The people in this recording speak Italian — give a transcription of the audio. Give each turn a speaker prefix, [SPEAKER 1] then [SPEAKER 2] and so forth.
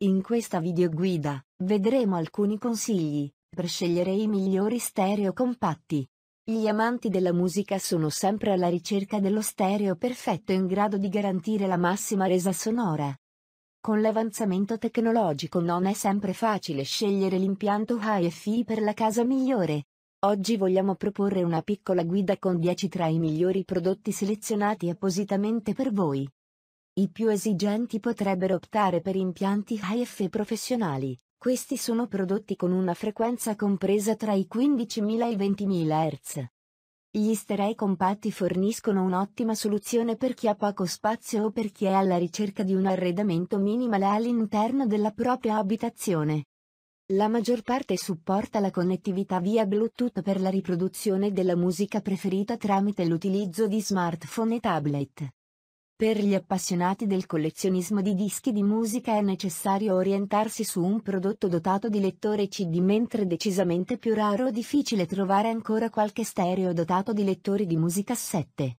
[SPEAKER 1] In questa videoguida, vedremo alcuni consigli, per scegliere i migliori stereo compatti. Gli amanti della musica sono sempre alla ricerca dello stereo perfetto in grado di garantire la massima resa sonora. Con l'avanzamento tecnologico non è sempre facile scegliere l'impianto HFI per la casa migliore. Oggi vogliamo proporre una piccola guida con 10 tra i migliori prodotti selezionati appositamente per voi. I più esigenti potrebbero optare per impianti HF professionali, questi sono prodotti con una frequenza compresa tra i 15.000 e i 20.000 Hz. Gli sterei compatti forniscono un'ottima soluzione per chi ha poco spazio o per chi è alla ricerca di un arredamento minimale all'interno della propria abitazione. La maggior parte supporta la connettività via Bluetooth per la riproduzione della musica preferita tramite l'utilizzo di smartphone e tablet. Per gli appassionati del collezionismo di dischi di musica è necessario orientarsi su un prodotto dotato di lettore CD mentre decisamente più raro o difficile trovare ancora qualche stereo dotato di lettori di musica 7.